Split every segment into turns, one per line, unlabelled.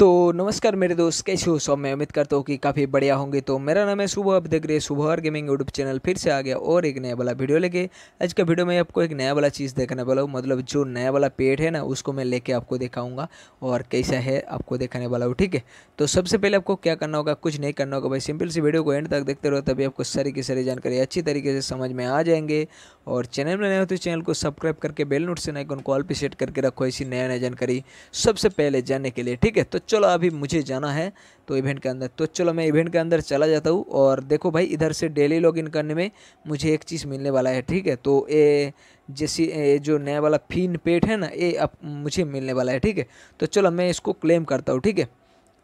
तो नमस्कार मेरे दोस्त कैसे हो सब मैं उम्मीद करता हूँ कि काफ़ी बढ़िया होंगे तो मेरा नाम है सुबह आप देख रहे हैं सुबह और गेमिंग यूट्यूब चैनल फिर से आ गया और एक नया वाला वीडियो लेके आज का वीडियो में आपको एक नया वाला चीज़ देखने वाला हूँ मतलब जो नया वाला पेड़ है ना उसको मैं लेके आपको दिखाऊँगा और कैसा है आपको दिखाने वाला हूँ ठीक है तो सबसे पहले आपको क्या करना होगा कुछ नहीं करना होगा भाई सिंपल सी वीडियो को एंड तक देखते रहो तभी आपको सारी की सारी जानकारी अच्छी तरीके से समझ में आ जाएंगे और चैनल में नहीं हो तो चैनल को सब्सक्राइब करके बेल नोट नोटिफिकेशन आइकन कॉल पर सेट करके रखो ऐसी नया नया जानकारी सबसे पहले जानने के लिए ठीक है तो चलो अभी मुझे जाना है तो इवेंट के अंदर तो चलो मैं इवेंट के अंदर चला जाता हूँ और देखो भाई इधर से डेली लॉगिन करने में मुझे एक चीज़ मिलने वाला है ठीक है तो ये जैसी ए, जो नया वाला फीन पेट है ना ये अब मुझे मिलने वाला है ठीक है तो चलो मैं इसको क्लेम करता हूँ ठीक है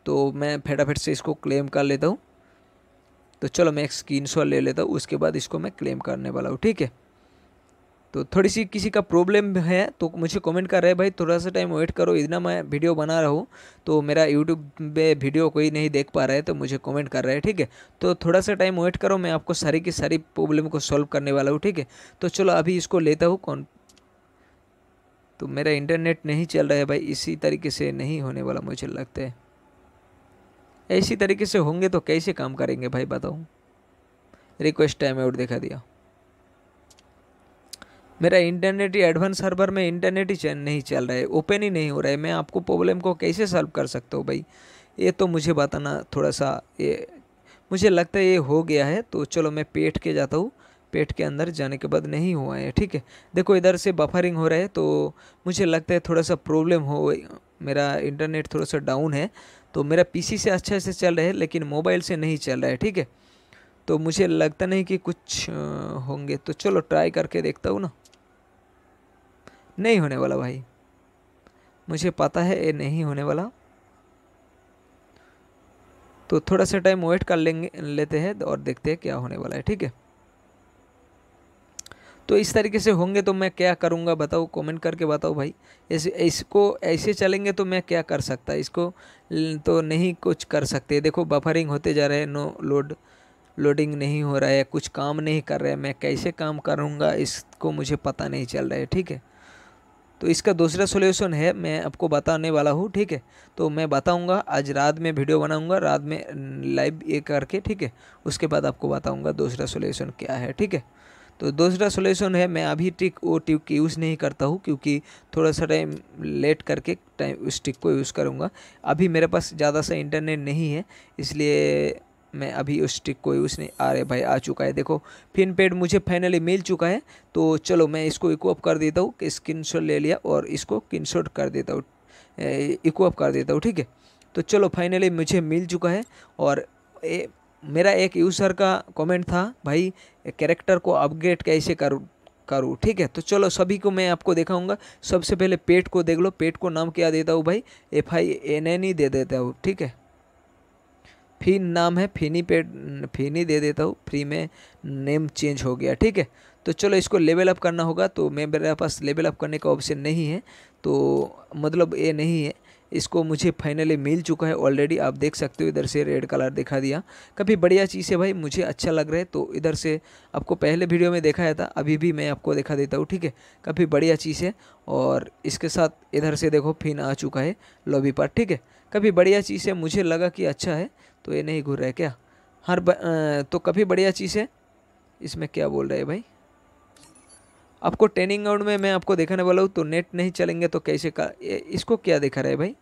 तो मैं फटाफट से इसको क्लेम कर लेता हूँ तो चलो मैं एक स्क्रीन ले लेता हूँ उसके बाद इसको मैं क्लेम करने वाला हूँ ठीक है तो थोड़ी सी किसी का प्रॉब्लम है तो मुझे कमेंट कर रहे भाई थोड़ा सा टाइम वेट करो इतना मैं वीडियो बना रहा हूँ तो मेरा यूट्यूब पे वीडियो कोई नहीं देख पा रहा है तो मुझे कमेंट कर रहा है ठीक है तो थोड़ा सा टाइम वेट करो मैं आपको सारी की सारी प्रॉब्लम को सॉल्व करने वाला हूँ ठीक है तो चलो अभी इसको लेता हूँ कौन तो मेरा इंटरनेट नहीं चल रहा है भाई इसी तरीके से नहीं होने वाला मुझे लगता है ऐसी तरीके से होंगे तो कैसे काम करेंगे भाई बताऊँ रिक्वेस्ट टाइम आउट दिखा दिया मेरा इंटरनेट ही एडवांस सर्वर में इंटरनेट ही नहीं चल रहा है ओपन ही नहीं हो रहा है मैं आपको प्रॉब्लम को कैसे सॉल्व कर सकता हूँ भाई ये तो मुझे बताना थोड़ा सा ये मुझे लगता है ये हो गया है तो चलो मैं पेट के जाता हूँ पेट के अंदर जाने के बाद नहीं हुआ है ठीक है देखो इधर से बफरिंग हो रहा है तो मुझे लगता है थोड़ा सा प्रॉब्लम हो मेरा इंटरनेट थोड़ा सा डाउन है तो मेरा पीसी से अच्छे से चल रहा है लेकिन मोबाइल से नहीं चल रहा है ठीक है तो मुझे लगता नहीं कि कुछ होंगे तो चलो ट्राई करके देखता हूँ ना नहीं होने वाला भाई मुझे पता है ये नहीं होने वाला तो थोड़ा सा टाइम वेट कर लेंगे लेते हैं और देखते हैं क्या होने वाला है ठीक है तो इस तरीके से होंगे तो मैं क्या करूँगा बताओ कमेंट करके बताओ भाई ऐसे इसको ऐसे चलेंगे तो मैं क्या कर सकता इसको तो नहीं कुछ कर सकते देखो बफरिंग होते जा रहे हैं नो लोड लोडिंग नहीं हो रहा है कुछ काम नहीं कर रहा है मैं कैसे काम करूँगा इसको मुझे पता नहीं चल रहा है ठीक है तो इसका दूसरा सोल्यूशन है मैं आपको बताने वाला हूँ ठीक है तो मैं बताऊँगा आज रात में वीडियो बनाऊँगा रात में लाइव ये करके ठीक है उसके बाद आपको बताऊँगा दूसरा सोल्यूशन क्या है ठीक है तो दूसरा सोल्यूशन है मैं अभी ट्रिक वो की यूज़ नहीं करता हूँ क्योंकि थोड़ा सा टाइम लेट करके टाइम उस ट्रिक को यूज़ करूँगा अभी मेरे पास ज़्यादा सा इंटरनेट नहीं है इसलिए मैं अभी उस टिक को यूज़ नहीं आ रहे भाई आ चुका है देखो फिन पेड मुझे फाइनली मिल चुका है तो चलो मैं इसको इक्वअप कर देता हूँ कि स्क्रीन ले लिया और इसको किनशॉट कर देता हूँ इक्वअप कर देता हूँ ठीक है तो चलो फाइनली मुझे मिल चुका है और ए, मेरा एक यूज़र का कमेंट था भाई कैरेक्टर को अपग्रेड कैसे करूँ करूँ ठीक है तो चलो सभी को मैं आपको दिखाऊंगा सबसे पहले पेट को देख लो पेट को नाम क्या देता हूँ भाई एफ आई एन एन ही दे देता हूँ ठीक है फी नाम है फिनी पे फिनी दे देता हूँ फ्री में नेम चेंज हो गया ठीक है तो चलो इसको लेवल अप करना होगा तो मैं मेरे पास लेवल अप करने का ऑप्शन नहीं है तो मतलब ये नहीं है इसको मुझे फाइनली मिल चुका है ऑलरेडी आप देख सकते हो इधर से रेड कलर दिखा दिया काफ़ी बढ़िया चीज़ है भाई मुझे अच्छा लग रहा है तो इधर से आपको पहले वीडियो में देखा था अभी भी मैं आपको दिखा देता हूँ ठीक है काफ़ी बढ़िया चीज़ है और इसके साथ इधर से देखो फिन आ चुका है लॉबी पर ठीक है काफ़ी बढ़िया चीज़ है मुझे लगा कि अच्छा है तो ये नहीं घूर रहा है क्या हर ब, तो काफ़ी बढ़िया चीज़ है इसमें क्या बोल रहे हैं भाई आपको ट्रेनिंग ग्राउंड में मैं आपको दिखाने वाला हूँ तो नेट नहीं चलेंगे तो कैसे का इसको क्या दिखा रहे भाई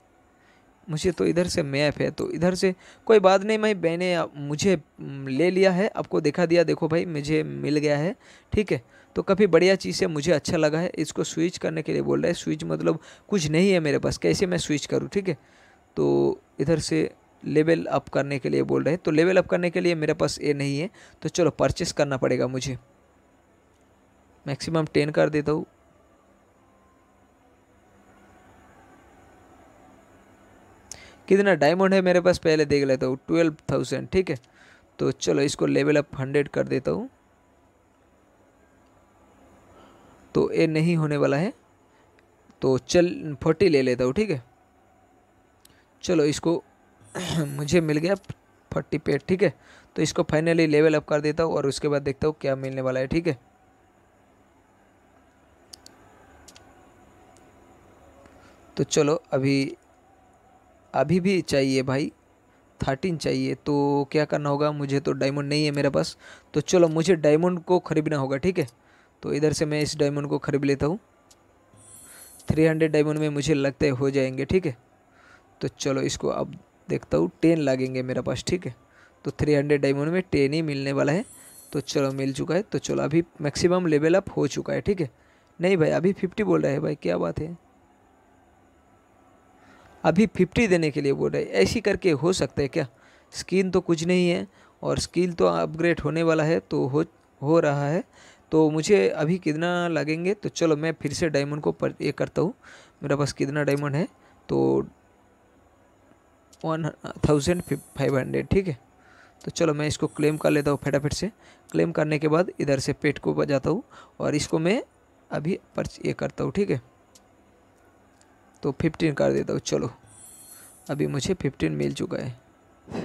मुझे तो इधर से मैप है तो इधर से कोई बात नहीं भाई मैंने मुझे ले लिया है आपको दिखा दिया देखो भाई मुझे मिल गया है ठीक है तो काफ़ी बढ़िया चीज़ है मुझे अच्छा लगा है इसको स्विच करने के लिए बोल रहा है स्विच मतलब कुछ नहीं है मेरे पास कैसे मैं स्विच करूँ ठीक है तो इधर से लेवल अप करने के लिए बोल रहे हैं तो लेवल अप करने के लिए मेरे पास ये नहीं है तो चलो परचेस करना पड़ेगा मुझे मैक्सिमम टेन कर देता हूँ कितना डायमंड है मेरे पास पहले देख लेता हूँ ट्वेल्व थाउजेंड ठीक है तो चलो इसको लेवल अप हंड्रेड कर देता हूँ तो ये नहीं होने वाला है तो चल फोर्टी ले लेता हूँ ठीक है चलो इसको मुझे मिल गया फोर्टी पेट ठीक है तो इसको फाइनली लेवल अप कर देता हूँ और उसके बाद देखता हूँ क्या मिलने वाला है ठीक है तो चलो अभी अभी भी चाहिए भाई थर्टीन चाहिए तो क्या करना होगा मुझे तो डायमंड नहीं है मेरे पास तो चलो मुझे डायमंड को ख़रीदना होगा ठीक है तो इधर से मैं इस डायमंड को ख़रीद लेता हूँ थ्री हंड्रेड डायमंड में मुझे लगता है हो जाएंगे ठीक है तो चलो इसको अब देखता हूँ टेन लगेंगे मेरे पास ठीक है तो थ्री हंड्रेड डायमंड में टेन ही मिलने वाला है तो चलो मिल चुका है तो चलो अभी मैक्सिमम लेवल अप हो चुका है ठीक है नहीं भाई अभी फिफ्टी बोल रहा है भाई क्या बात है अभी फिफ्टी देने के लिए बोल रहे ऐसी करके हो सकता है क्या स्किन तो कुछ नहीं है और स्किल तो अपग्रेड होने वाला है तो हो हो रहा है तो मुझे अभी कितना लगेंगे तो चलो मैं फिर से डायमंड को पर ये करता हूँ मेरा पास कितना डायमंड है तो वन थाउजेंड फाइव हंड्रेड ठीक है तो चलो मैं इसको क्लेम कर लेता हूँ फटाफट से क्लेम करने के बाद इधर से पेट को बजाता हूँ और इसको मैं अभी पर ये करता हूँ ठीक है तो फिफ्टीन कर देता हूँ चलो अभी मुझे फिफ्टीन मिल चुका है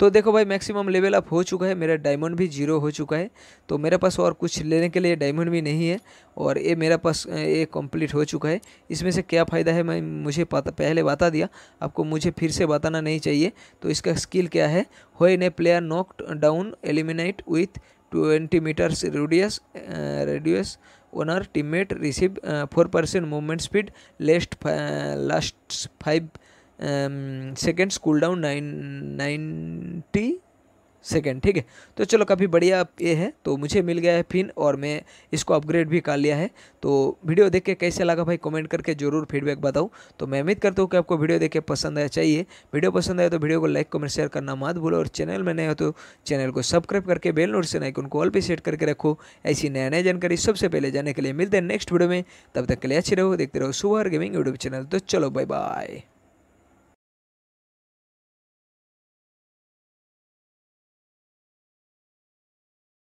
तो देखो भाई मैक्सिमम लेवल अप हो चुका है मेरा डायमंड भी जीरो हो चुका है तो मेरे पास और कुछ लेने के लिए डायमंड भी नहीं है और ये मेरा पास ये कंप्लीट हो चुका है इसमें से क्या फ़ायदा है मैं मुझे पता पहले बता दिया आपको मुझे फिर से बताना नहीं चाहिए तो इसका स्किल क्या है हो ने player knock down eliminate with twenty meters radius radius owner teammate receive four percent movement speed lest last five second school down nine ninety second ठीक है तो चलो काफ़ी बढ़िया ये है तो मुझे मिल गया है फिन और मैं इसको अपग्रेड भी कर लिया है तो वीडियो देख के कैसे लगा भाई कमेंट करके जरूर फीडबैक बताओ तो मैं उम्मीद करता हूँ कि आपको वीडियो देख के पसंद आया चाहिए वीडियो पसंद आया तो वीडियो को लाइक कमेंट शेयर करना मत भूलो और चैनल में नए हो तो चैनल को सब्सक्राइब करके बेल से आइकन को ऑल भी सेट करके रखो ऐसी नया नया जानकारी सबसे पहले जाने के लिए मिलते हैं नेक्स्ट वीडियो में तब तक के लिए अच्छे रहो देखते रहो सुबह गेमिंग यूट्यूब चैनल तो चलो बाय बाय